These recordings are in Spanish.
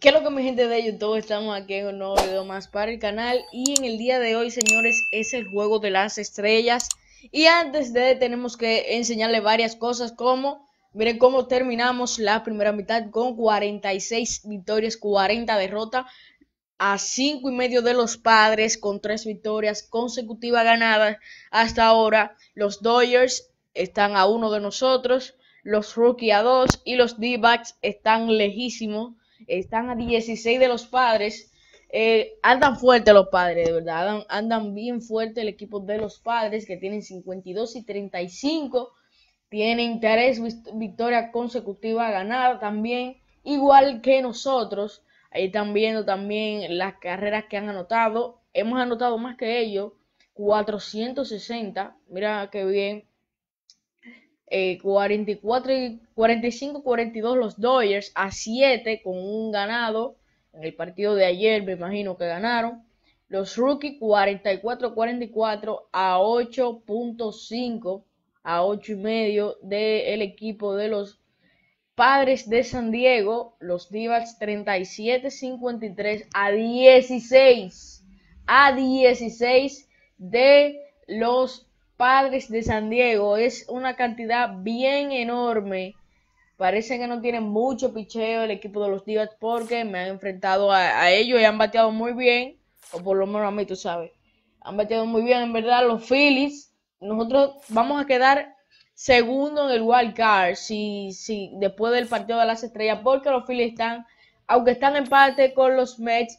¿Qué es lo que mi gente de YouTube? Estamos aquí en un nuevo video más para el canal Y en el día de hoy señores es el juego de las estrellas Y antes de tenemos que enseñarle varias cosas como Miren cómo terminamos la primera mitad con 46 victorias, 40 derrotas a 5 y medio de los padres con 3 victorias consecutivas ganadas hasta ahora. Los Dodgers están a uno de nosotros, los rookie a dos y los D-Backs están lejísimos están a 16 de los padres. Eh, andan fuerte los padres, de verdad. Andan, bien fuerte el equipo de los padres que tienen 52 y 35. Tienen tres victorias consecutivas ganadas también, igual que nosotros. Ahí están viendo también las carreras que han anotado. Hemos anotado más que ellos, 460. Mira qué bien. 44 eh, y 45 42 los Dodgers a 7 con un ganado en el partido de ayer, me imagino que ganaron. Los rookies 44 44 a 8.5 a 8 y medio del equipo de los Padres de San Diego, los Divas 37-53 a 16 a 16 de los Padres de San Diego. Es una cantidad bien enorme. Parece que no tienen mucho picheo el equipo de los Divas porque me han enfrentado a, ellos y han bateado muy bien. O por lo menos a mí, tú sabes. Han bateado muy bien, en verdad, los Phillies. Nosotros vamos a quedar segundo en el wild card si, si, después del partido de las estrellas porque los Phillies están, aunque están en parte con los Mets,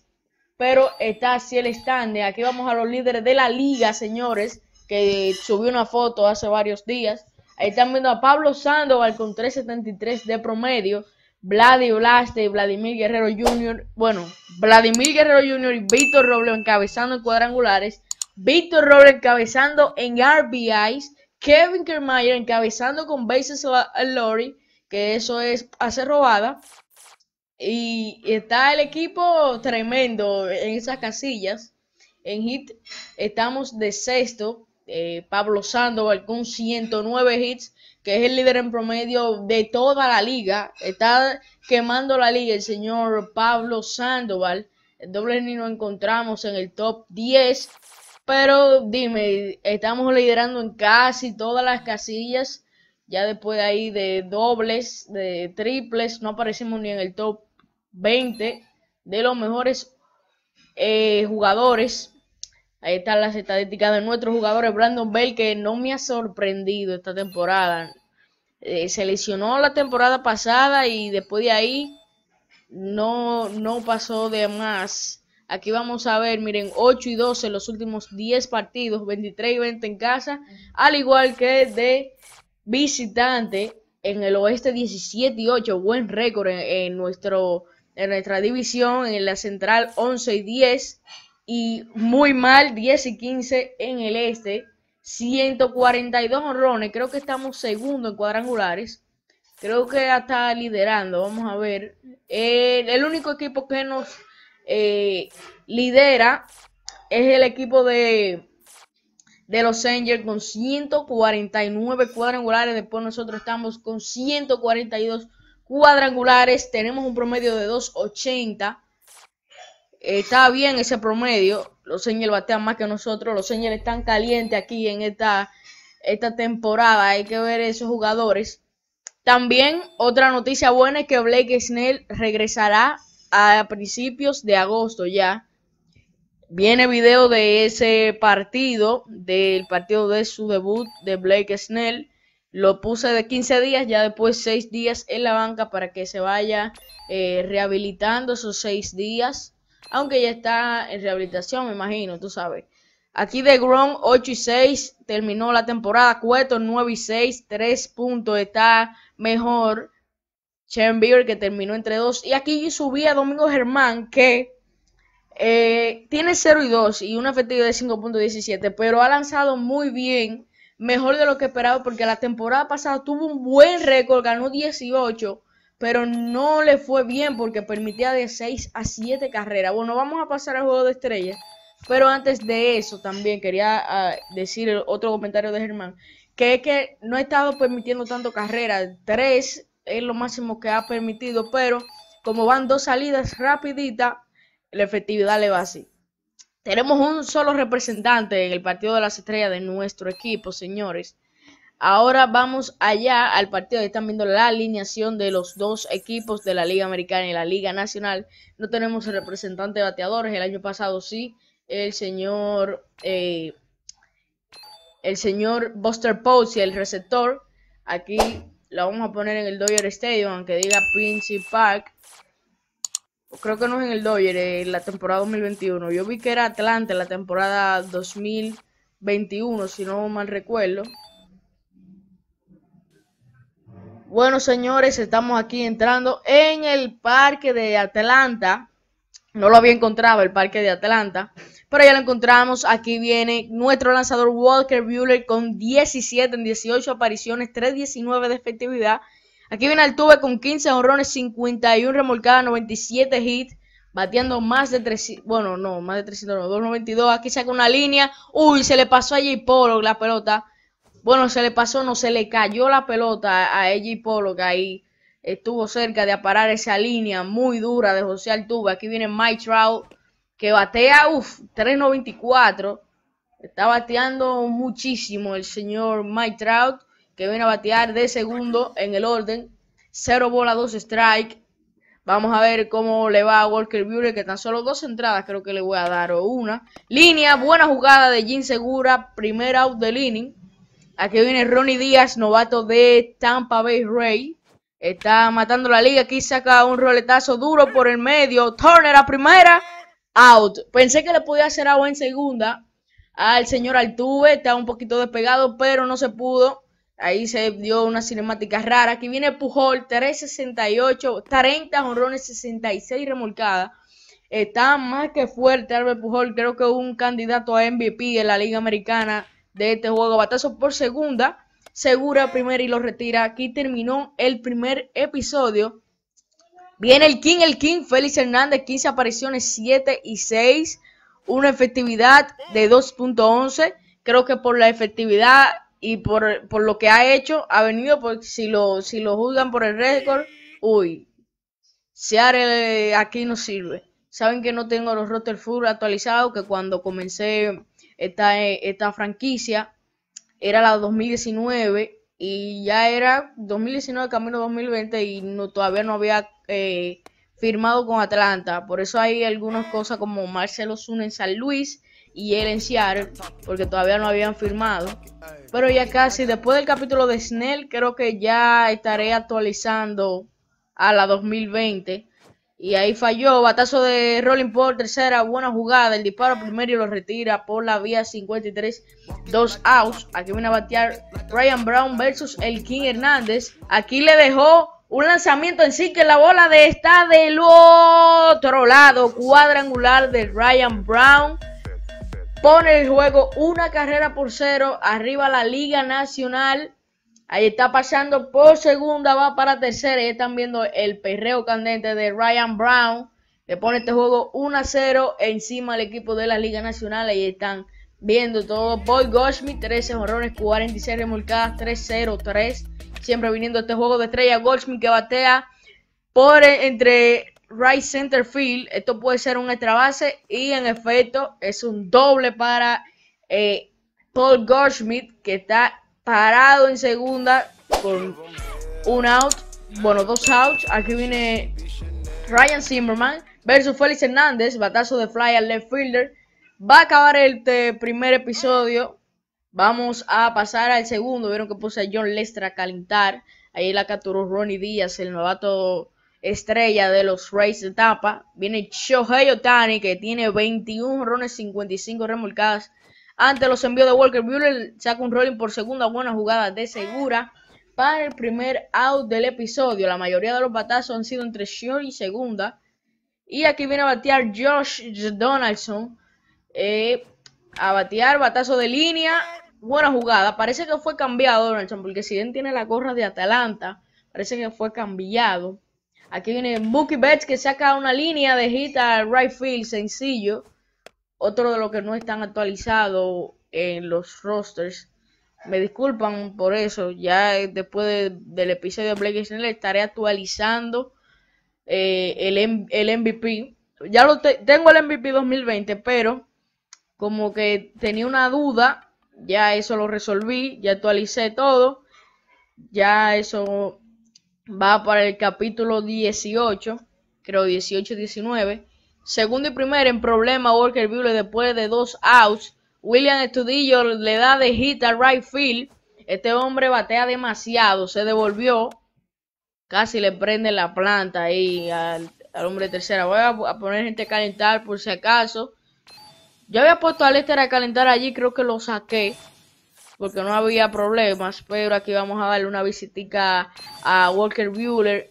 pero está así el stand. Aquí vamos a los líderes de la liga, señores que subió una foto hace varios días. Ahí están viendo a Pablo Sandoval con 3.73 de promedio. Vladi Blaste Vladimir Guerrero Jr. Bueno, Vladimir Guerrero Jr. y Víctor Robles encabezando en cuadrangulares. Víctor Robles encabezando en RBIs. Kevin Kermayer encabezando con bases Lori, que eso es hacer robada. Y está el equipo tremendo en esas casillas. En hit estamos de sexto eh, Pablo Sandoval con 109 hits, que es el líder en promedio de toda la liga. Está quemando la liga el señor Pablo Sandoval. El doble ni lo encontramos en el top 10. Pero dime, estamos liderando en casi todas las casillas. Ya después de ahí de dobles, de triples, no aparecimos ni en el top 20 de los mejores eh, jugadores Ahí están las estadísticas de nuestros jugadores. Brandon Bell, que no me ha sorprendido esta temporada. Seleccionó eh, se lesionó la temporada pasada y después de ahí no, no pasó de más. Aquí vamos a ver, miren, 8 y 12 los últimos 10 partidos, 23 y 20 en casa, al igual que de visitante en el oeste 17 y 8, buen récord en, nuestro, en nuestra división, en la central 11 y 10 y muy mal, 10 y 15 en el este. 142 honrones, creo que estamos segundo en cuadrangulares. Creo que está liderando, vamos a ver. el único equipo que nos eh, lidera es el equipo de, de los Angels con 149 cuadrangulares. Después nosotros estamos con 142 cuadrangulares. Tenemos un promedio de 280 está bien ese promedio. Los señores batean más que nosotros. Los señores están calientes aquí en esta, esta temporada. Hay que ver esos jugadores. También otra noticia buena es que Blake Snell regresará a principios de agosto ya. Viene video de ese partido, del partido de su debut de Blake Snell. Lo puse de 15 días, ya después 6 días en la banca para que se vaya eh, rehabilitando esos 6 días aunque ya está en rehabilitación, me imagino, tú sabes. Aquí de Grom 8 y 6 terminó la temporada, Cueto 9 y 6, 3 puntos, está mejor. Beer que terminó entre 2 y aquí subía Domingo Germán que eh, tiene 0 y 2 y una efectivo de 5.17, pero ha lanzado muy bien, mejor de lo que esperaba porque la temporada pasada tuvo un buen récord, ganó 18 pero no le fue bien porque permitía de 6 a 7 carreras. Bueno, vamos a pasar al juego de estrellas, pero antes de eso también quería ah, decir otro comentario de Germán, que es que no ha estado permitiendo tanto carreras, 3 es lo máximo que ha permitido, pero como van dos salidas rapiditas, la efectividad le va así. Tenemos un solo representante en el partido de las estrellas de nuestro equipo, señores. Ahora vamos allá al partido. Ahí están viendo la alineación de los dos equipos de la Liga Americana y la Liga Nacional. No tenemos el representante de bateadores. El año pasado sí. El señor. Eh, el señor Buster Posey, el receptor. Aquí lo vamos a poner en el Dodger Stadium, aunque diga Prince Park. Creo que no es en el Dodger, en la temporada 2021. Yo vi que era Atlanta en la temporada 2021, si no mal recuerdo. Bueno, señores, estamos aquí entrando en el parque de Atlanta. No lo había encontrado el parque de Atlanta, pero ya lo encontramos. Aquí viene nuestro lanzador Walker buehler con 17 en 18 apariciones, 3.19 de efectividad. Aquí viene Altuve con 15 honrones, 51 remolcadas, 97 hits bateando más de 300, bueno, no, más de 300, no, 292, aquí saca una línea, uy, se le pasó a J. Polo la pelota, bueno, se le pasó, no se le cayó la pelota a Eji Polo, que ahí estuvo cerca de aparar esa línea muy dura de José Altuve. Aquí viene Mike Trout, que batea, uff, 3.94. Está bateando muchísimo el señor Mike Trout, que viene a batear de segundo en el orden. Cero bola, dos strike. Vamos a ver cómo le va a Walker Buehler, que tan solo dos entradas creo que le voy a dar, o una. Línea, buena jugada de Jim Segura, primer out de inning. Aquí viene Ronnie Díaz, novato de Tampa Bay Ray. Está matando la liga. Aquí saca un roletazo duro por el medio. Turner a primera. Out. Pensé que le podía hacer agua en segunda al señor Altuve. Está un poquito despegado, pero no se pudo. Ahí se dio una cinemática rara. Aquí viene Pujol, 368, 30 honrones, 66 remolcadas. Está más que fuerte Albert Pujol. Creo que un candidato a MVP en la Liga Americana de este juego. Batazo por segunda, segura primera y lo retira. Aquí terminó el primer episodio. Viene el King, el King, Félix Hernández, 15 apariciones, 7 y 6. Una efectividad de 2.11. Creo que por la efectividad y por, lo que ha hecho, ha venido, porque si lo, si lo juzgan por el récord, uy, Se Seattle eh, aquí no sirve. Saben que no tengo los roster full actualizados, que cuando comencé esta, eh, esta franquicia. Era la 2019 y ya era 2019 camino 2020 y no, todavía no había eh, firmado con Atlanta. Por eso hay algunas cosas como Marcelo Zun en San Luis y él en Seattle, porque todavía no habían firmado. Pero ya casi, después del capítulo de Snell, creo que ya estaré actualizando a la 2020 y ahí falló, batazo de Rolling paul tercera, buena jugada, el disparo primero y lo retira por la vía 53, dos outs. Aquí viene a batear Ryan Brown versus el King Hernández. Aquí le dejó un lanzamiento en sí que la bola de está del otro lado, cuadrangular de Ryan Brown. Pone el juego una carrera por cero, arriba la Liga Nacional. Ahí está pasando por segunda, va para tercera. Y están viendo el perreo candente de Ryan Brown. Le pone este juego 1-0 encima al equipo de la Liga Nacional. Ahí están viendo todo. Paul Goldschmidt, 13 horrores, 46 remolcadas, 3-0-3. Siempre viniendo este juego de estrella. Goldschmidt que batea por eh, entre right center field. Esto puede ser un extra base. Y en efecto, es un doble para eh, Paul Goldschmidt que está parado en segunda con un out, bueno, dos outs. Aquí viene Ryan Zimmerman versus Félix Hernández, batazo de fly al left fielder. Va a acabar este primer episodio. Vamos a pasar al segundo. Vieron que puse a John Lester a calentar. Ahí la capturó Ronnie Díaz, el novato estrella de los Rays de Tampa. Viene Shohei Otani, que tiene 21 rones, 55 remolcadas ante los envíos de Walker Buehler saca un rolling por segunda buena jugada de segura para el primer out del episodio. La mayoría de los batazos han sido entre short y segunda. Y aquí viene a batear Josh Donaldson. Eh, a batear batazo de línea. Buena jugada. Parece que fue cambiado Donaldson. Porque si bien tiene la gorra de Atalanta. Parece que fue cambiado. Aquí viene Bucky Betts que saca una línea de hit al right field sencillo. Otro de los que no están actualizados en los rosters. Me disculpan por eso. Ya después del episodio de Blake Snell estaré actualizando eh, el, MVP. Ya lo tengo el MVP 2020, pero como que tenía una duda, ya eso lo resolví, ya actualicé todo. Ya eso va para el capítulo 18, creo 18-19 Segundo y primero en problema Walker Buehler después de dos outs. William Studillo le da de hit al right field. Este hombre batea demasiado, se devolvió. Casi le prende la planta ahí al, hombre tercera. Voy a, poner gente a calentar por si acaso. Yo había puesto a Lester a calentar allí, creo que lo saqué. Porque no había problemas. Pero aquí vamos a darle una visitica a Walker Buehler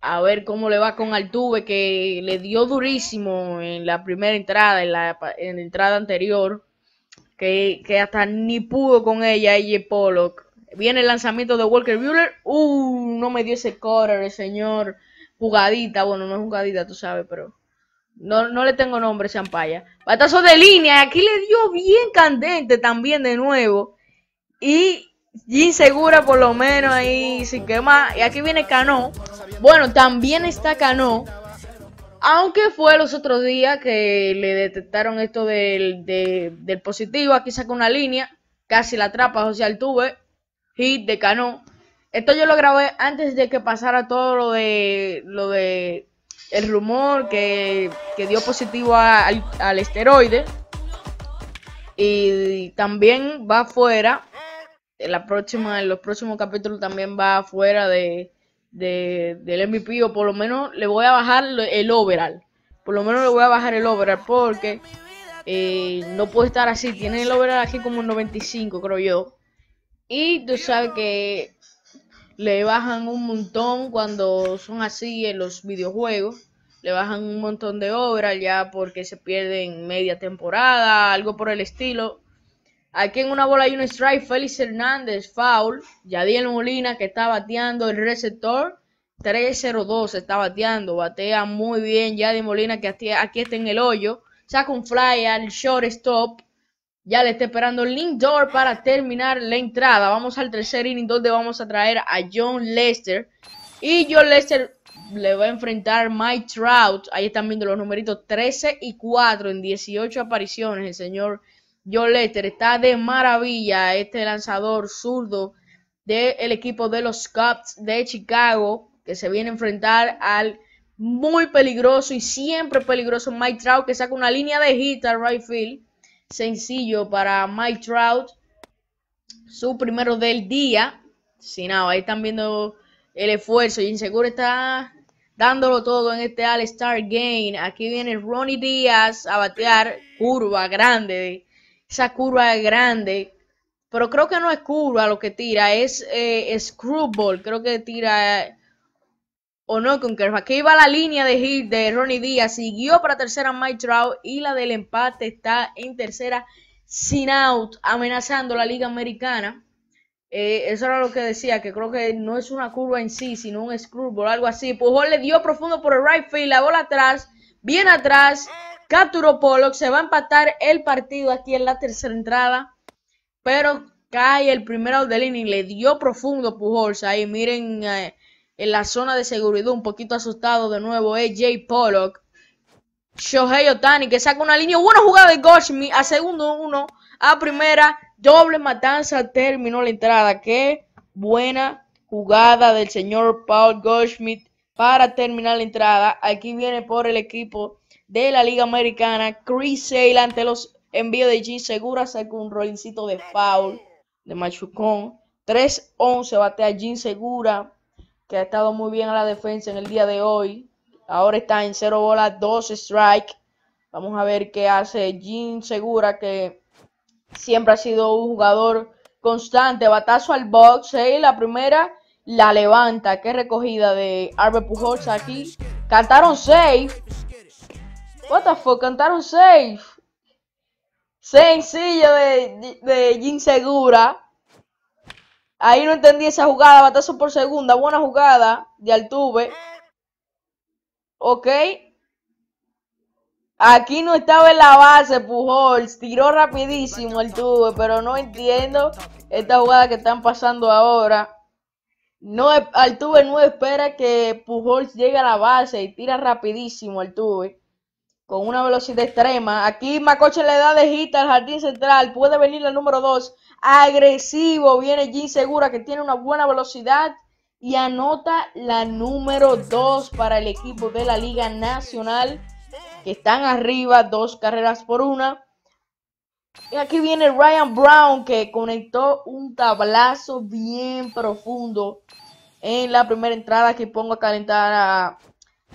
a ver cómo le va con Altuve, que le dio durísimo en la primera entrada, en la, entrada anterior, que, hasta ni pudo con ella, y Pollock. Viene el lanzamiento de Walker Bueller. ¡Uh! No me dio ese correr, el señor. Jugadita, bueno, no es jugadita, tú sabes, pero. No, no le tengo nombre, Champaya. Batazo de línea, aquí le dio bien candente también de nuevo. Y Insegura Segura por lo menos ahí sin más Y aquí viene Cano. Bueno, también está Cano. Aunque fue los otros días que le detectaron esto del, positivo. Aquí saca una línea. Casi la atrapa el tuve Hit de Cano. Esto yo lo grabé antes de que pasara todo lo de lo de el rumor que, dio positivo al, al esteroide. Y también va afuera en próxima, en los próximos capítulos también va fuera de, de, del MVP o por lo menos le voy a bajar el overall. Por lo menos le voy a bajar el overall porque eh, no puede estar así. Tiene el overall aquí como 95, creo yo. Y tú sabes que le bajan un montón cuando son así en los videojuegos. Le bajan un montón de overall ya porque se pierden media temporada, algo por el estilo. Aquí en una bola hay un strike, Félix Hernández, foul. Yadiel Molina que está bateando el receptor. 3-0-2 está bateando. Batea muy bien Yadiel Molina que aquí está en el hoyo. Saca un fly al shortstop. Ya le está esperando Lindor para terminar la entrada. Vamos al tercer inning donde vamos a traer a John Lester. Y John Lester le va a enfrentar Mike Trout. Ahí están viendo los numeritos 13 y 4 en 18 apariciones. El señor John Lester está de maravilla este lanzador zurdo del equipo de los Cubs de Chicago que se viene a enfrentar al muy peligroso y siempre peligroso Mike Trout que saca una línea de hit right field. Sencillo para Mike Trout. Su primero del día. Si nada, no, ahí están viendo el esfuerzo. Y inseguro está dándolo todo en este All-Star Game. Aquí viene Ronnie Díaz a batear curva grande esa curva grande. Pero creo que no es curva lo que tira, es eh, screwball, creo que tira o no con curva. Aquí va la línea de hit de Ronnie Díaz, siguió para tercera Mike Trout y la del empate está en tercera sin out, amenazando la liga americana. Eh, eso era lo que decía, que creo que no es una curva en sí, sino un screwball, algo así. Pues le dio profundo por el right field, la bola atrás, bien atrás. Capturó Pollock se va a empatar el partido aquí en la tercera entrada, pero cae el primero línea y le dio profundo Pujols ahí, miren eh, en la zona de seguridad, un poquito asustado de nuevo, es Jay Pollock. Shohei Otani que saca una línea, buena jugada de Goshmi a segundo uno, a primera, doble matanza, terminó la entrada, qué buena jugada del señor Paul Goldschmidt para terminar la entrada. Aquí viene por el equipo de la Liga Americana. Chris Sale ante los envíos de Jean Segura sacó un rolincito de foul de Machucón. 3-11 batea Jean Segura, que ha estado muy bien a la defensa en el día de hoy. Ahora está en 0 bolas, 2 strike. Vamos a ver qué hace Jean Segura, que siempre ha sido un jugador constante. Batazo al box, eh, la primera la levanta. Qué recogida de Albert Pujols aquí. Cantaron safe What cantaron safe. Sencillo de, de Jin Segura. Ahí no entendí esa jugada. Batazo por segunda. Buena jugada de Altuve. Ok. Aquí no estaba en la base Pujols. Tiró rapidísimo el Altuve. Pero no entiendo esta jugada que están pasando ahora. No, Altuve no espera que Pujols llegue a la base y tira rapidísimo tuve con una velocidad extrema. Aquí Macoche le da de gita al jardín central. Puede venir la número 2. Agresivo. Viene Jin Segura que tiene una buena velocidad. Y anota la número 2 para el equipo de la Liga Nacional. Que están arriba. Dos carreras por una. Y aquí viene Ryan Brown que conectó un tablazo bien profundo. En la primera entrada que pongo a calentar a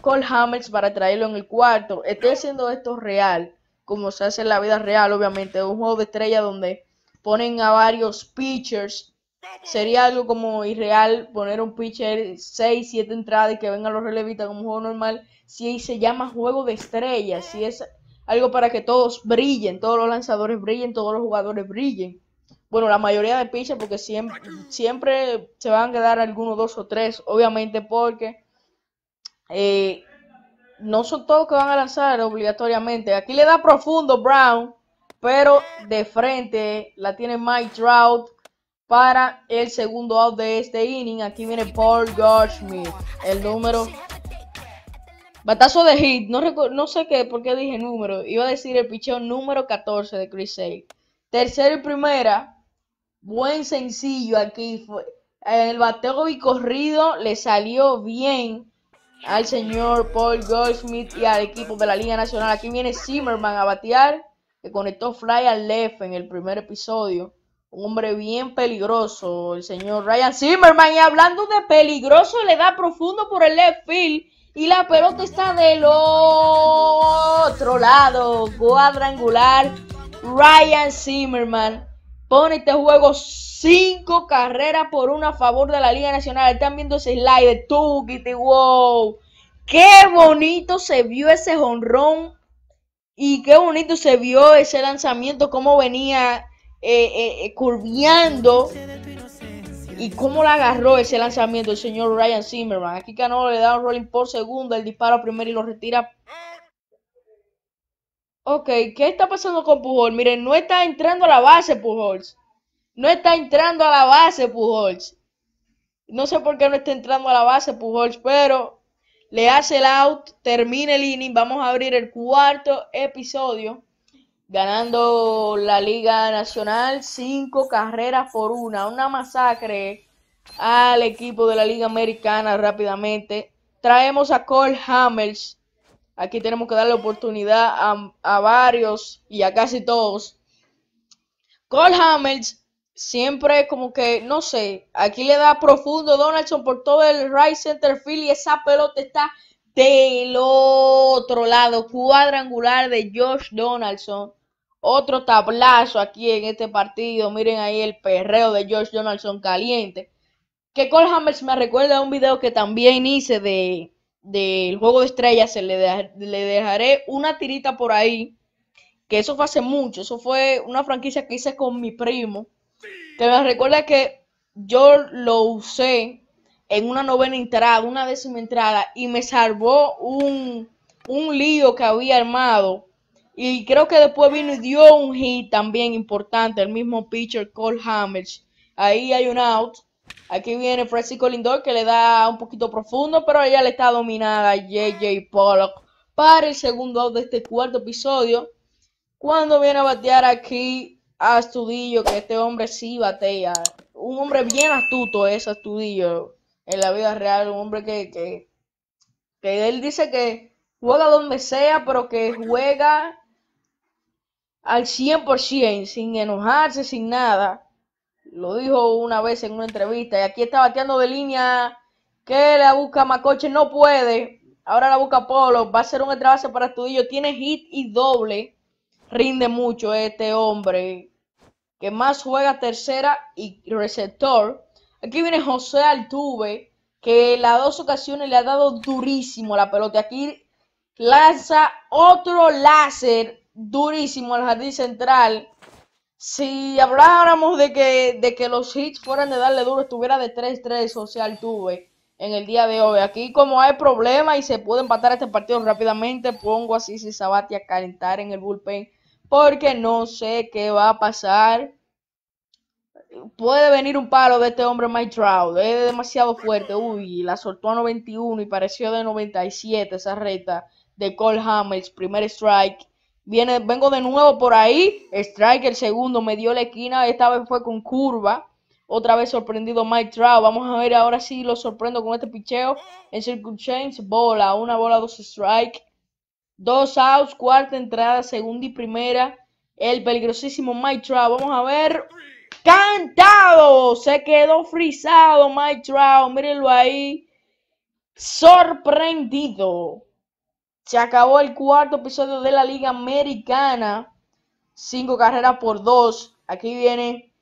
Call Hammers para traerlo en el cuarto. Estoy haciendo esto real, como se hace en la vida real, obviamente. Un juego de estrella donde ponen a varios pitchers. Sería algo como irreal poner un pitcher 6, 7 entradas y que vengan los relevistas como un juego normal. Si se llama juego de estrellas, si es algo para que todos brillen, todos los lanzadores brillen, todos los jugadores brillen. Bueno, la mayoría de pitchers porque siempre, siempre se van a quedar algunos dos o tres, obviamente porque eh, no son todos que van a lanzar obligatoriamente. Aquí le da profundo Brown, pero de frente la tiene Mike Trout para el segundo out de este inning. Aquí viene Paul Goldschmidt, el número. Batazo de hit, no, no sé qué, por qué dije número. Iba a decir el picheo número 14 de Chris Sale. Tercero y primera, buen sencillo aquí. Fue. El bateo y corrido le salió bien al señor Paul Goldschmidt y al equipo de la Liga Nacional. Aquí viene Zimmerman a batear, que conectó fly al left en el primer episodio. Un hombre bien peligroso, el señor Ryan Zimmerman. Y hablando de peligroso, le da profundo por el left field. Y la pelota está del otro lado, cuadrangular. Ryan Zimmerman pone este juego Cinco carreras por una a favor de la Liga Nacional. Están viendo ese slide. Tukiti, wow. Qué bonito se vio ese jonrón. Y qué bonito se vio ese lanzamiento. Cómo venía eh, eh, eh curviando. Y cómo la agarró ese lanzamiento el señor Ryan Zimmerman. Aquí Cano le da un rolling por segundo. El disparo primero y lo retira Ok, ¿qué está pasando con Pujol? Miren, no está entrando a la base Pujols. No está entrando a la base Pujols. No sé por qué no está entrando a la base Pujols, pero le hace el out, termina el inning. Vamos a abrir el cuarto episodio. Ganando la Liga Nacional, cinco carreras por una. Una masacre al equipo de la Liga Americana rápidamente. Traemos a Cole Hammers. Aquí tenemos que darle oportunidad a, varios y a casi todos. Cole Hammers siempre como que, no sé, aquí le da profundo Donaldson por todo el right center field y esa pelota está del otro lado, cuadrangular de Josh Donaldson. Otro tablazo aquí en este partido. Miren ahí el perreo de Josh Donaldson caliente. Que Cole Hammers me recuerda a un video que también hice de, del juego de estrellas. Se le, le dejaré una tirita por ahí. Que eso fue hace mucho. Eso fue una franquicia que hice con mi primo que me recuerda que yo lo usé en una novena entrada, una décima entrada, y me salvó un, lío que había armado. Y creo que después vino y dio un hit también importante, el mismo pitcher Cole Hamels. Ahí hay un out. Aquí viene Francisco Lindor que le da un poquito profundo, pero ella le está dominada JJ Pollock para el segundo out de este cuarto episodio. Cuando viene a batear aquí Ah, Astudillo que este hombre sí batea. Un hombre bien astuto es Astudillo en la vida real, un hombre que, que, él dice que juega donde sea, pero que juega al 100%, sin enojarse, sin nada. Lo dijo una vez en una entrevista. Y aquí está bateando de línea que la busca Macoche, no puede. Ahora la busca Polo, va a ser un base para Astudillo. Tiene hit y doble. Rinde mucho este hombre que más juega tercera y receptor. Aquí viene José Altuve, que las dos ocasiones le ha dado durísimo la pelota. Aquí lanza otro láser durísimo al jardín central. Si habláramos de que, de que los hits fueran de darle duro, estuviera de 3-3 José Altuve en el día de hoy. Aquí como hay problema y se puede empatar este partido rápidamente, pongo a si Sabati a calentar en el bullpen porque no sé qué va a pasar. Puede venir un palo de este hombre Mike Trout, es demasiado fuerte. Uy, la soltó a 91 y pareció de 97 esa recta de Cole Hamels, primer strike. Viene, vengo de nuevo por ahí, strike el segundo, me dio la esquina, esta vez fue con curva. Otra vez sorprendido Mike Trout. Vamos a ver ahora si sí lo sorprendo con este picheo. En Circle Change, bola, una bola, dos strike. Dos outs, cuarta entrada, segunda y primera. El peligrosísimo Mike Trout. Vamos a ver. Cantado. Se quedó frisado Mike Trout. Mírenlo ahí. Sorprendido. Se acabó el cuarto episodio de la Liga Americana. Cinco carreras por dos. Aquí viene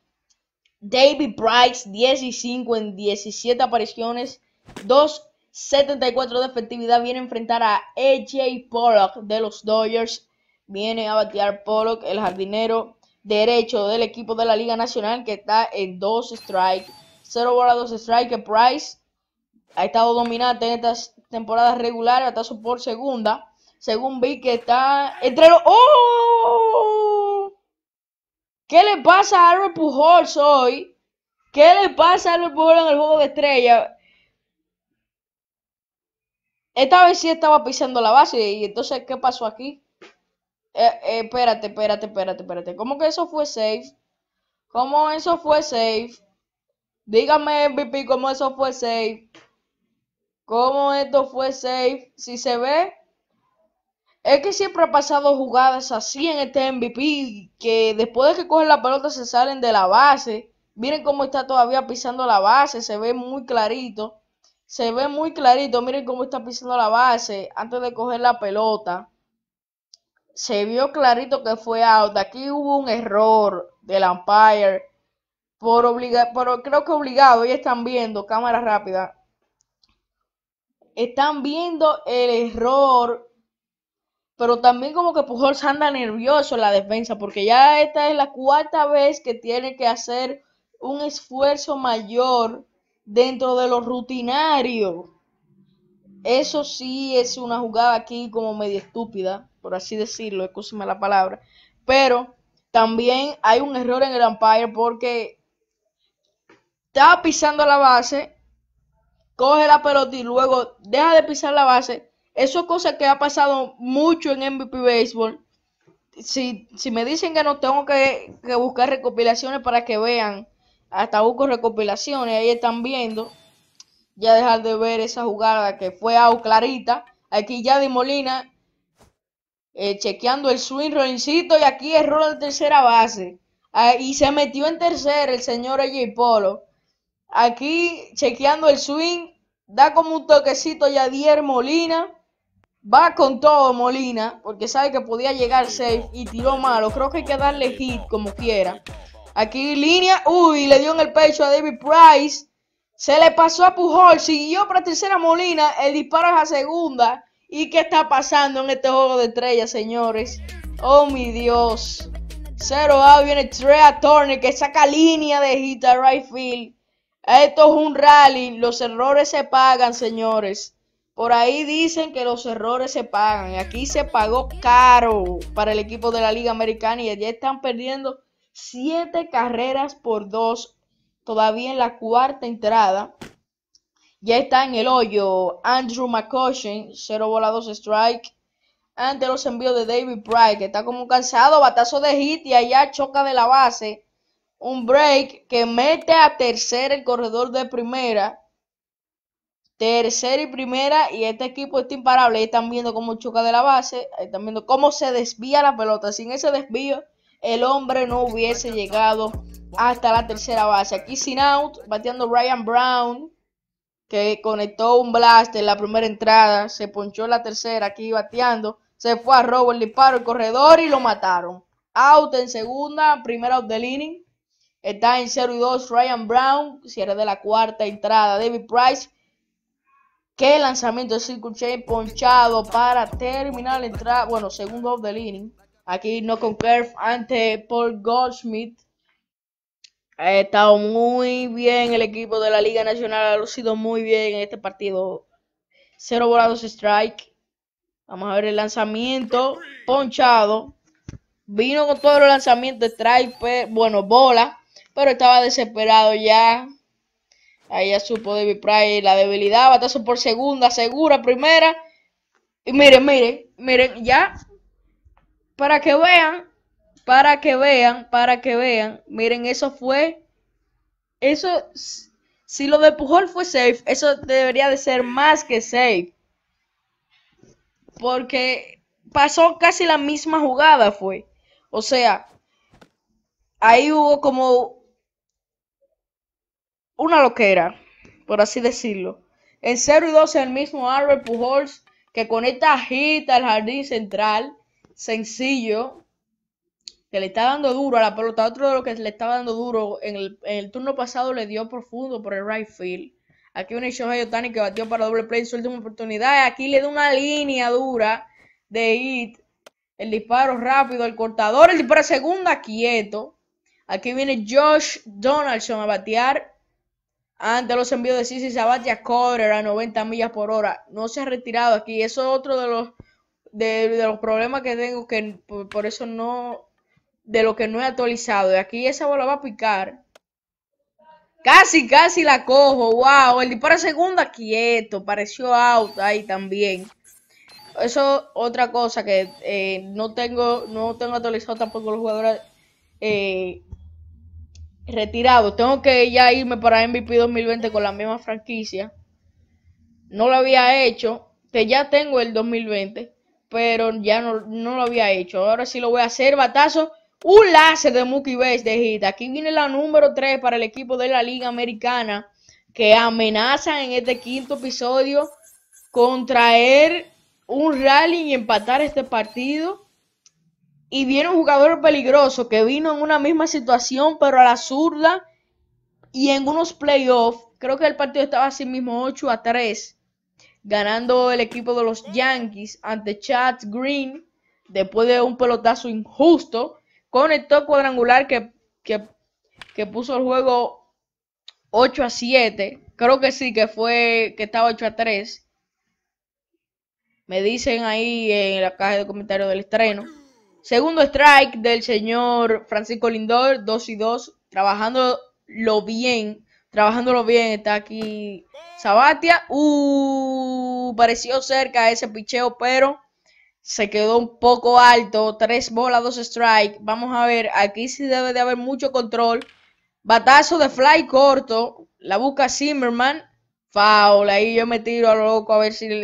David Price. 15 en 17 apariciones. Dos 74 de efectividad. Viene a enfrentar a EJ Pollock de los Dodgers. Viene a batear Pollock, el jardinero derecho del equipo de la Liga Nacional, que está en 2 strikes. 0 bola, 2 strikes. Price ha estado dominante en estas temporadas regulares, hasta su por segunda. Según vi que está entre los. ¡Oh! ¿Qué le pasa a Aaron Pujols hoy? ¿Qué le pasa a Aaron Pujols en el juego de estrella? Esta vez sí estaba pisando la base. Y entonces, ¿qué pasó aquí? Eh, eh, espérate, espérate, espérate, espérate. ¿Cómo que eso fue safe? ¿Cómo eso fue safe? Dígame, MVP, cómo eso fue safe. ¿Cómo esto fue safe? Si se ve, es que siempre ha pasado jugadas así en este MVP, que después de que cogen la pelota se salen de la base. Miren cómo está todavía pisando la base, se ve muy clarito. Se ve muy clarito, miren cómo está pisando la base antes de coger la pelota. Se vio clarito que fue out. Aquí hubo un error del umpire. Por obligar. pero creo que obligado, y están viendo, cámara rápida. Están viendo el error pero también como que Pujols anda nervioso en la defensa, porque ya esta es la cuarta vez que tiene que hacer un esfuerzo mayor dentro de lo rutinario. Eso sí es una jugada aquí como media estúpida, por así decirlo, escúcheme la palabra. Pero también hay un error en el umpire porque está pisando la base, coge la pelota y luego deja de pisar la base. Eso es cosa que ha pasado mucho en MVP Baseball. Si, si me dicen que no, tengo que buscar recopilaciones para que vean hasta busco recopilaciones, ahí están viendo. Ya dejar de ver esa jugada que fue a clarita. Aquí ya de Molina eh, chequeando el swing, Rolincito, y aquí erró de tercera base. Ah, y se metió en tercera el señor AJ Polo. Aquí chequeando el swing, da como un toquecito Yadier Molina. Va con todo Molina, porque sabe que podía llegar safe y tiró malo. Creo que hay que darle hit como quiera. Aquí línea. Uy, le dio en el pecho a David Price. Se le pasó a Pujol. Siguió para tercera Molina. El disparo es a segunda. ¿Y qué está pasando en este juego de estrellas, señores? Oh, mi Dios. 0 a viene Trey Turner que saca línea de hita right field. Esto es un rally. Los errores se pagan, señores. Por ahí dicen que los errores se pagan. Aquí se pagó caro para el equipo de la Liga Americana y ya están perdiendo siete carreras por dos, todavía en la cuarta entrada. Ya está en el hoyo Andrew McCoshen Cero bola 2 strike. Ante los envíos de David Price, que está como cansado, batazo de hit y allá choca de la base. Un break que mete a tercera el corredor de primera. Tercera y primera, y este equipo está imparable. están viendo cómo choca de la base, están viendo cómo se desvía la pelota. Sin ese desvío, el hombre no hubiese llegado hasta la tercera base. Aquí sin out, bateando Ryan Brown, que conectó un blast en la primera entrada, se ponchó en la tercera, aquí bateando, se fue a robo el disparo, el corredor y lo mataron. Out en segunda, primera out del inning. Está en 0 y 2 Ryan Brown, cierre de la cuarta entrada. David Price, qué lanzamiento de Circle Chain ponchado para terminar la entrada, bueno, segundo out del inning. Aquí no con Kerf ante Paul Goldschmidt. Ha estado muy bien el equipo de la Liga Nacional, ha lucido muy bien en este partido. Cero volados strike. Vamos a ver el lanzamiento. Ponchado. Vino con todos los lanzamientos strike, bueno, bola. Pero estaba desesperado ya. Ahí ya supo David Price la debilidad. Batazo por segunda, segura, primera. Y miren, miren, miren, ya para que vean, para que vean, para que vean. Miren, eso fue. Eso. Si lo de Pujol fue safe, eso debería de ser más que safe. Porque pasó casi la misma jugada, fue. O sea, ahí hubo como una loquera, por así decirlo. En 0 y 12 el mismo Albert Pujols que conecta esta Gita al jardín central sencillo, que le está dando duro a la pelota. Otro de los que le estaba dando duro en el, turno pasado le dio profundo por el right field. Aquí un Shohei Otani que batió para doble play en su última oportunidad. Aquí le da una línea dura de hit. El disparo rápido, el cortador, el disparo segunda, quieto. Aquí viene Josh Donaldson a batear ante los envíos de Sisi Sabatia Correr a 90 millas por hora. No se ha retirado aquí. Eso es otro de los de, los problemas que tengo, que por, eso no, de lo que no he actualizado. Y aquí esa bola va a picar. Casi, casi la cojo. Wow, el disparo segunda quieto. Pareció out ahí también. Eso otra cosa que eh, no tengo, no tengo actualizado tampoco los jugadores eh, retirados. Tengo que ya irme para MVP 2020 con la misma franquicia. No lo había hecho, que ya tengo el 2020 pero ya no, lo había hecho. Ahora sí lo voy a hacer, batazo. Un láser de Mookie Base de Hita. Aquí viene la número 3 para el equipo de la Liga Americana que amenaza en este quinto episodio contraer un rally y empatar este partido. Y viene un jugador peligroso que vino en una misma situación, pero a la zurda y en unos playoffs. Creo que el partido estaba así mismo 8 a 3 ganando el equipo de los Yankees ante Chad Green después de un pelotazo injusto. Con cuadrangular que, que, que puso el juego 8 a 7. Creo que sí, que fue que estaba 8 a 3. Me dicen ahí en la caja de comentarios del estreno. Segundo strike del señor Francisco Lindor, 2 y 2, trabajando lo bien trabajándolo bien, está aquí Sabatia. Uh, pareció cerca ese picheo, pero se quedó un poco alto. Tres bolas, dos strike. Vamos a ver, aquí sí debe de haber mucho control. Batazo de fly corto. La busca Zimmerman. Foul, ahí yo me tiro a lo loco a ver si,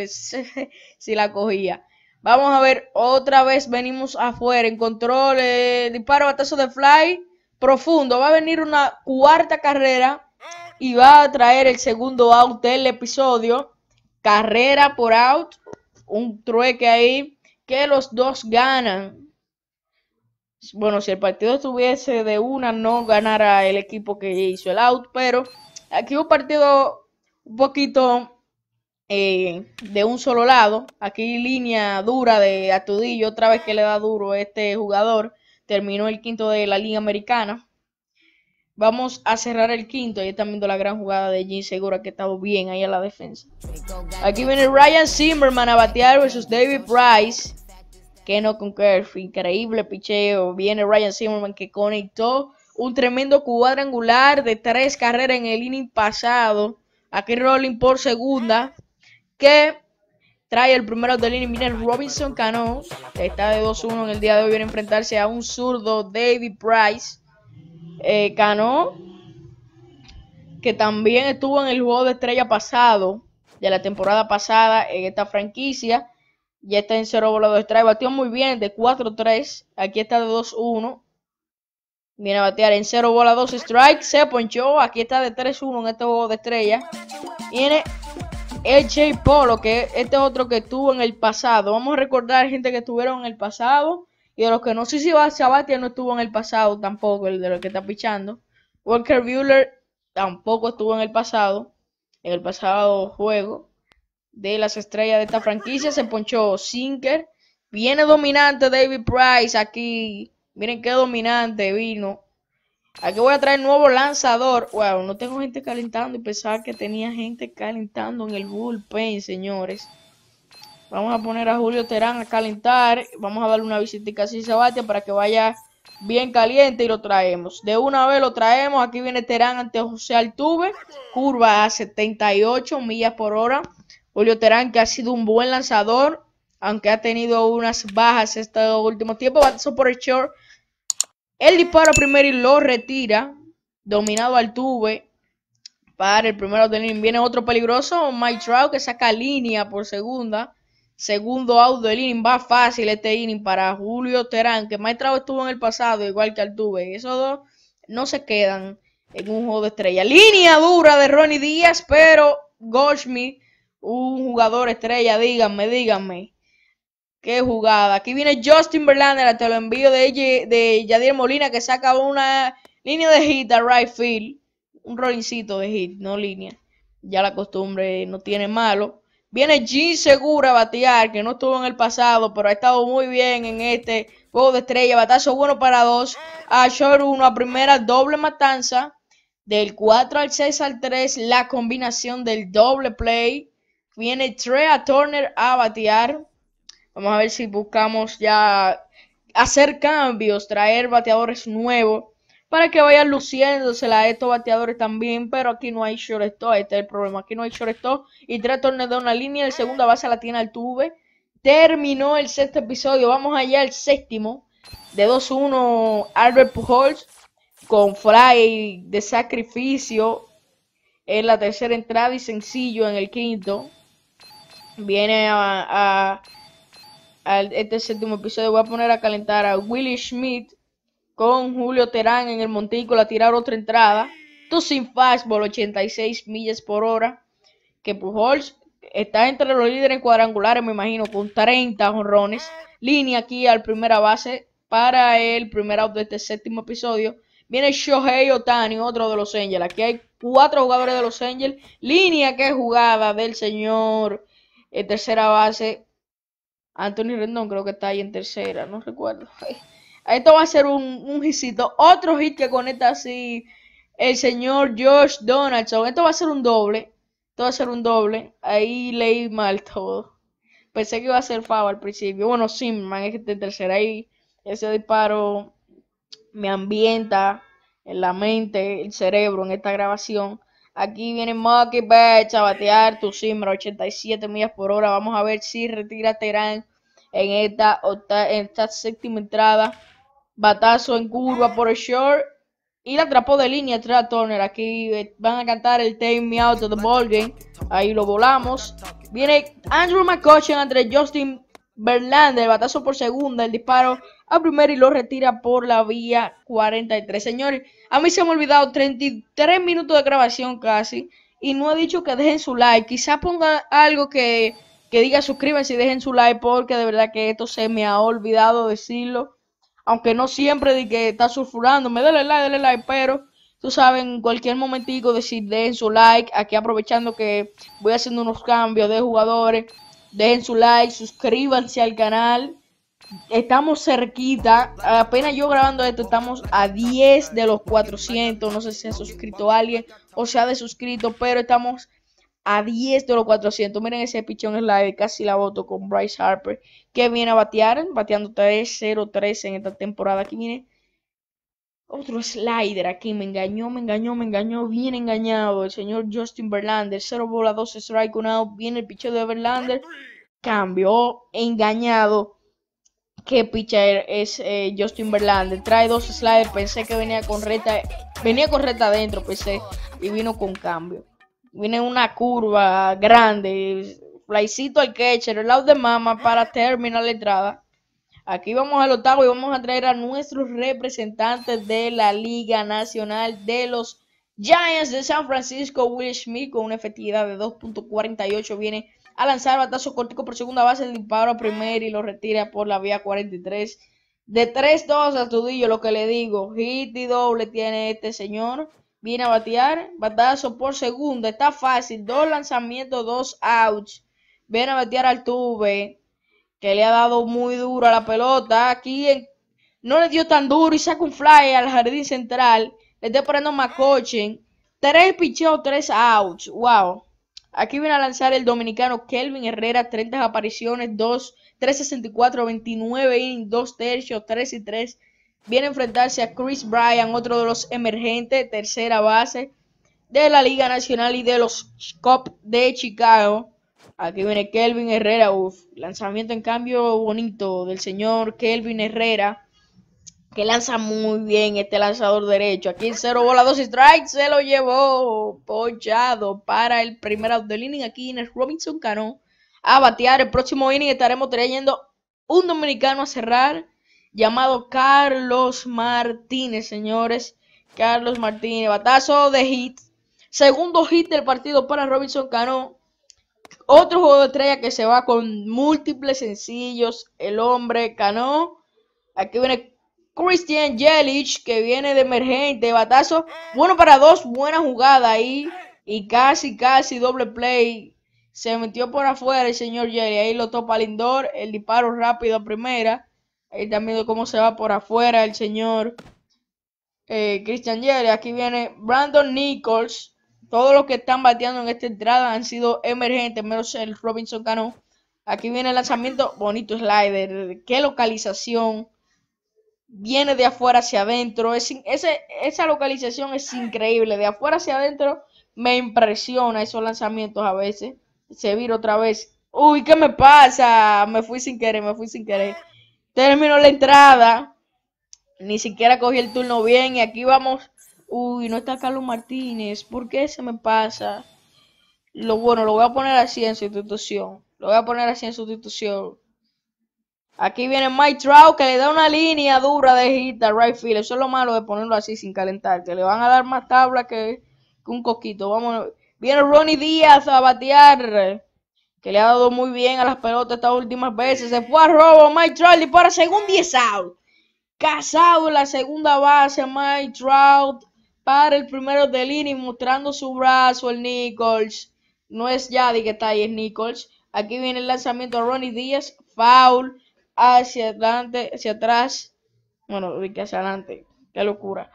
si la cogía. Vamos a ver, otra vez venimos afuera en control. Eh, disparo, batazo de fly profundo. Va a venir una cuarta carrera y va a traer el segundo out del episodio, carrera por out, un trueque ahí que los dos ganan. Bueno, si el partido estuviese de una, no ganara el equipo que hizo el out, pero aquí un partido un poquito eh, de un solo lado. Aquí línea dura de Atudillo, otra vez que le da duro este jugador. Terminó el quinto de la Liga Americana. Vamos a cerrar el quinto. Ahí están viendo la gran jugada de jean Segura que estado bien ahí a la defensa. Aquí viene Ryan Zimmerman a batear versus David Price. Que no con Kerf. Increíble picheo. Viene Ryan Zimmerman que conectó un tremendo cuadrangular de tres carreras en el inning pasado. Aquí Rolling por segunda. Que trae el primero del inning. Viene Robinson Cano. está de 2-1 en el día de hoy. Viene a enfrentarse a un zurdo David Price eh, Cano, que también estuvo en el juego de estrella pasado, de la temporada pasada, en esta franquicia. Y está en cero bola 2 strike. Batió muy bien de 4-3. Aquí está de 2-1. Viene a batear en 0 bola 2 strike. Se ponchó. Aquí está de 3-1 en este juego de estrella. Viene J. Polo, que este es otro que estuvo en el pasado. Vamos a recordar gente que estuvieron en el pasado. Y de los que no sé si Sabatia no estuvo en el pasado tampoco, el de los que está pichando. Walker Bueller tampoco estuvo en el pasado, en el pasado juego de las estrellas de esta franquicia. Se ponchó Sinker. Viene dominante David Price aquí. Miren qué dominante vino. Aquí voy a traer nuevo lanzador. Wow, no tengo gente calentando y pensaba que tenía gente calentando en el bullpen, señores. Vamos a poner a Julio Terán a calentar. Vamos a darle una visitica a Sebastián para que vaya bien caliente y lo traemos. De una vez lo traemos. Aquí viene Terán ante José Altuve. Curva a 78 millas por hora. Julio Terán que ha sido un buen lanzador, aunque ha tenido unas bajas estos últimos tiempos. Batizó por el short. El disparo primero y lo retira. Dominado Altuve. Para el primero de viene otro peligroso, Mike Trout, que saca línea por segunda. Segundo out del inning, va fácil este inning para Julio Terán, que Maestrao estuvo en el pasado, igual que Altuve. Esos dos no se quedan en un juego de estrella. Línea dura de Ronnie Díaz, pero Goshmi, un jugador estrella, díganme, díganme. Qué jugada. Aquí viene Justin Verlander, te lo envío de, de Yadier Molina, que saca una línea de hit a right field. Un rollincito de hit, no línea. Ya la costumbre no tiene malo. Viene G Segura a batear, que no estuvo en el pasado, pero ha estado muy bien en este juego de estrella. Batazo bueno para dos. A short 1 a primera, doble matanza. Del 4 al 6 al 3, la combinación del doble play. Viene a Turner a batear. Vamos a ver si buscamos ya hacer cambios, traer bateadores nuevos para que vayan luciéndosela la estos bateadores también, pero aquí no hay shortstop, este es el problema, aquí no hay shortstop y tres torneos de una línea, el segunda base la tiene tuve. Terminó el sexto episodio, vamos allá al séptimo de 2-1 Albert Pujols con fly de sacrificio en la tercera entrada y sencillo en el quinto. Viene a, este séptimo episodio, voy a poner a calentar a Willie Schmidt con Julio Terán en el montículo a tirar otra entrada. sin fastball 86 millas por hora. Que Pujols está entre los líderes cuadrangulares, me imagino, con 30 honrones. Línea aquí al primera base para el primer out de este séptimo episodio. Viene Shohei Otani, otro de los Angels. Aquí hay cuatro jugadores de los Angels. Línea que es jugada del señor en eh, tercera base. Anthony Rendón creo que está ahí en tercera, no recuerdo. Esto va a ser un, un Otro hit que conecta así el señor Josh Donaldson. Esto va a ser un doble. Esto va a ser un doble. Ahí leí mal todo. Pensé que iba a ser favo al principio. Bueno, Simman es este tercer ahí. Ese disparo me ambienta en la mente, el cerebro en esta grabación. Aquí viene Monkey Batch a batear tu Simra 87 millas por hora. Vamos a ver si retira Terán en esta, en esta séptima entrada. Batazo en curva ah. por el short. Y la atrapó de línea Trey Turner. Aquí van a cantar el Take Me Out of the Ball Game. Ahí lo volamos. Viene Andrew McCutcheon entre Justin Verlander. Batazo por segunda. El disparo a primera y lo retira por la vía 43. Señores, a mí se me ha olvidado 33 minutos de grabación casi. Y no he dicho que dejen su like. Quizás ponga algo que, que diga suscríbanse y dejen su like. Porque de verdad que esto se me ha olvidado decirlo aunque no siempre de que está surfurando. me dale like, dale like, pero tú sabes, en cualquier momentico decir den su like, aquí aprovechando que voy haciendo unos cambios de jugadores, dejen su like, suscríbanse al canal. Estamos cerquita, apenas yo grabando esto, estamos a 10 de los 400, no sé si se ha suscrito alguien o se ha desuscrito, pero estamos a 10 de los 400. Miren ese pichón slide, casi la voto con Bryce Harper, que viene a batear, bateando 3-0-3 en esta temporada. Aquí viene otro slider, aquí me engañó, me engañó, me engañó, bien engañado. El señor Justin Verlander, 0 bola, 2 strike, 1 out, viene el pichón de Verlander, Cambio engañado. Qué pitcher es eh, Justin Verlander. Trae dos slider Pensé que venía con reta. Venía con reta adentro, pensé. Y vino con cambio viene una curva grande, flycito al catcher, el lado de mama para terminar la entrada. Aquí vamos al octavo y vamos a traer a nuestros representantes de la Liga Nacional de los Giants de San Francisco, Will Smith, con una efectividad de 2.48, viene a lanzar batazo cortico por segunda base, el disparo primero y lo retira por la vía 43. De 3-2 a Tudillo, lo que le digo, hit y doble tiene este señor. Viene a batear, batazo por segunda, está fácil, dos lanzamientos, dos outs. Viene a batear al Tuve, que le ha dado muy duro a la pelota. Aquí no le dio tan duro y saca un fly al jardín central. Le está poniendo más coche. Tres picheos, tres outs. Wow. Aquí viene a lanzar el dominicano Kelvin Herrera, 30 apariciones, 2, 364, 29 innings, 2 tercios, 3 y 3 viene a enfrentarse a Chris Bryan, otro de los emergentes, tercera base de la Liga Nacional y de los Cubs de Chicago. Aquí viene Kelvin Herrera, Uf, lanzamiento en cambio bonito del señor Kelvin Herrera, que lanza muy bien este lanzador derecho. Aquí el cero bola, dos strike se lo llevó pochado para el primer out del inning. Aquí el Robinson Cano a batear. El próximo inning estaremos trayendo un dominicano a cerrar llamado Carlos Martínez, señores. Carlos Martínez, batazo de hit. Segundo hit del partido para Robinson Cano. Otro juego de estrella que se va con múltiples sencillos. El hombre Cano. Aquí viene Christian Jelic, que viene de emergente. Batazo. Bueno para dos. Buena jugada ahí. Y casi, casi doble play. Se metió por afuera el señor Jelly. Ahí lo topa Lindor. El disparo rápido a primera. Ahí también cómo se va por afuera el señor eh, Christian Jerry. Aquí viene Brandon Nichols. Todos los que están bateando en esta entrada han sido emergentes, menos el Robinson Cano. Aquí viene el lanzamiento. Bonito slider. Qué localización. Viene de afuera hacia adentro. Es, esa localización es increíble. De afuera hacia adentro me impresiona esos lanzamientos a veces. Se vira otra vez. Uy, ¿qué me pasa? Me fui sin querer, me fui sin querer. Termino la entrada. Ni siquiera cogí el turno bien. Y aquí vamos. Uy, no está Carlos Martínez. ¿Por qué se me pasa? Lo bueno, lo voy a poner así en sustitución. Lo voy a poner así en sustitución. Aquí viene Mike Trout que le da una línea dura de a right field. Eso es lo malo de ponerlo así sin calentar. Que le van a dar más tabla que, que un coquito. Vamos. Viene Ronnie Díaz a batear que le ha dado muy bien a las pelotas estas últimas veces. Se fue a robo Mike Trout, y segundo y es out. Casado en la segunda base, Mike Trout para el primero del inning, mostrando su brazo el Nichols. No es Yadi que está ahí, es Nichols. Aquí viene el lanzamiento de Ronnie Díaz, foul, hacia adelante, hacia atrás. Bueno, hacia adelante, qué locura.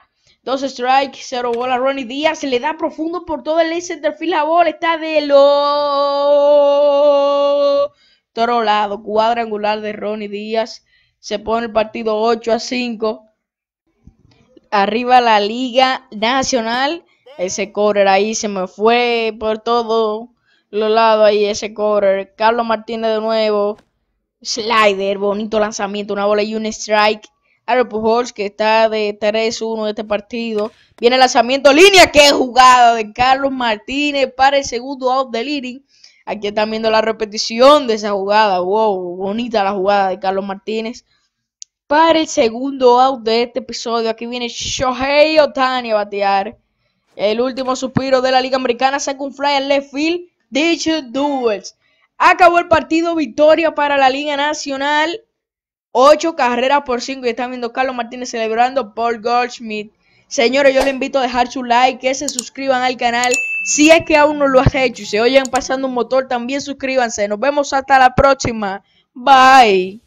Dos strikes, cero bola. Ronnie Díaz se le da profundo por todo el centerfield. La bola está de lo. Toro lado. Cuadrangular de Ronnie Díaz. Se pone el partido 8 a 5. Arriba la Liga Nacional. Ese correr ahí se me fue por todos los lados. Ahí ese correr. Carlos Martínez de nuevo. Slider, bonito lanzamiento, una bola y un strike. Aaron Pujols, que está de 3-1 de este partido. Viene el lanzamiento, línea, ¡Qué jugada de Carlos Martínez para el segundo out del inning. Aquí están viendo la repetición de esa jugada. Wow, bonita la jugada de Carlos Martínez. Para el segundo out de este episodio, aquí viene Shohei Otani a batear. El último suspiro de la Liga Americana saca un fly al left field. Dicho Duels. Acabó el partido, victoria para la Liga Nacional. 8 carreras por 5 y están viendo Carlos Martínez celebrando Paul Goldschmidt. Señores, yo les invito a dejar su like, que se suscriban al canal si es que aún no lo has hecho y se oyen pasando un motor, también suscríbanse. Nos vemos hasta la próxima. Bye.